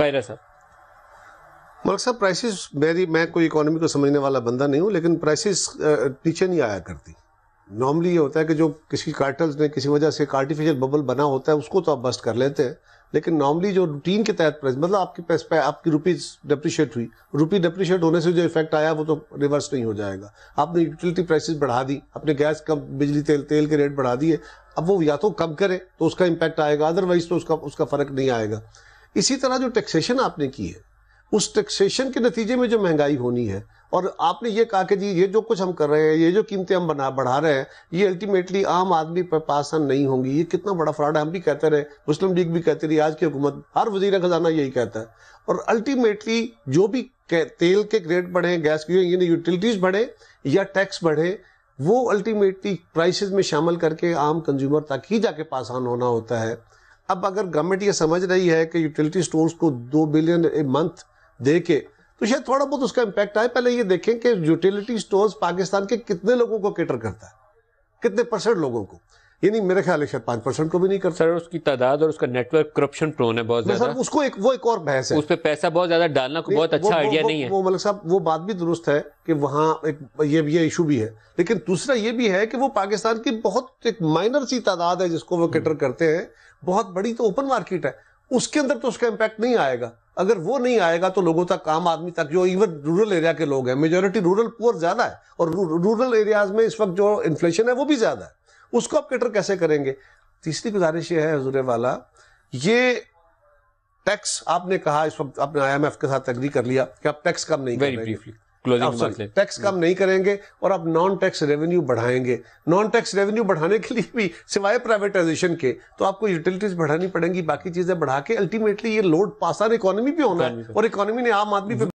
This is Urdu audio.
قائرہ صاحب ملک صاحب پرائسز میری میں کوئی اکانومی کو سمجھنے والا بندہ نہیں ہوں لیکن پرائسز نیچے نہیں آیا کرتی نارملی یہ ہوتا ہے کہ جو کسی کارٹلز نے کسی وجہ سے ایک آرٹیفیشیل ببل بنا ہوتا ہے اس کو تو آپ بسٹ کر لیتے ہیں لیکن نارملی جو روٹین کے تحت پرائز مطلب آپ کی پیس پہ آپ کی روپیز ڈپریشیٹ ہوئی روپی ڈپریشیٹ ہونے سے جو افیکٹ آیا وہ تو ریورس نہیں ہو جائے گا آپ نے یوٹیلیٹی پرائسز بڑھا دی اپنے گیس کم بجلی تیل تیل کے ریٹ بڑھا دیے اب وہ یا تو کم کرے تو اس کا امپیکٹ آئے گا ادر وائز تو اس کا اس کا فرق نہیں آئے گا اسی طرح جو ٹیکسیشن آپ نے کی ہے اس ٹیکسیشن کے نتیجے میں جو مہنگائی ہونی ہے اور آپ نے یہ کہا کہ جی یہ جو کچھ ہم کر رہے ہیں یہ جو قیمتیں ہم بڑھا رہے ہیں یہ الٹیمیٹلی عام آدمی پر پاسن نہیں ہوں گی یہ کتنا بڑا فراڈ ہے ہم بھی کہتے رہے مسلم لیگ بھی کہتی رہی آج کی حکومت ہر وزیر خزانہ یہی کہتا ہے اور الٹیمیٹلی جو بھی تیل کے ریٹ بڑھیں گیس یعنی یوٹیلٹیز بڑھیں یا ٹیکس بڑھے وہ الٹیمیٹلی پرائسز میں شامل کر کے عام کنزیومر تک ہی جا کے پاسان ہونا ہوتا ہے اب اگر گورنمنٹ یہ سمجھ رہی ہے کہ یوٹیلٹی سٹورز کو دو بلین اے منتھ دے کے تو شاید تھوڑا بہت اس کا امپیکٹ آئے پہلے یہ دیکھیں کہ یوٹیلٹی سٹورز پاکستان کے کتنے لوگوں کو کیٹر کرتا ہے کتنے پرسنٹ لوگوں کو یہ نہیں خیال ہے شاید پانچ کو بھی نہیں کرتا سر اس کی تعداد اور اس کا نیٹ ورک کرپشن پرون ہے بہت زیادہ اس کو ایک وہ ایک اور بحث ہے ہے اس پہ پیسہ بہت بہت زیادہ ڈالنا اچھا آئیڈیا نہیں وہ ملک صاحب وہ بات بھی درست ہے کہ وہاں ایک یہ ایشو بھی ہے لیکن دوسرا یہ بھی ہے کہ وہ پاکستان کی بہت ایک مائنر سی تعداد ہے جس کو وہ کیٹر کرتے ہیں بہت بڑی تو اوپن مارکیٹ ہے اس کے اندر تو اس کا امپیکٹ نہیں آئے گا اگر وہ نہیں آئے گا تو لوگوں تک عام آدمی تک جو ایون رورل ایریا کے لوگ ہیں میجورٹی رورل پور زیادہ ہے اور رورل ایریاز میں اس وقت جو انفلیشن ہے وہ بھی زیادہ ہے اس کو آپ کیٹر کیسے کریں گے تیسری گزارش یہ ہے حضور والا یہ ٹیکس آپ نے کہا اس وقت آئی ایم ایف کے ساتھ کر لیا کہ آپ ٹیکس کم نہیں کریں گے oh, ٹیکس کم نہیں کریں گے اور آپ نان ٹیکس ریونیو بڑھائیں گے نان ٹیکس ریونیو بڑھانے کے لیے بھی سوائے پرائیویٹائزیشن کے تو آپ کو یوٹیلٹیز بڑھانی پڑیں گی باقی چیزیں بڑھا کے الٹیمیٹلی یہ لوڈ پاسر اکانومی پہ ہونا ہے اور اکانومی نے عام آدمی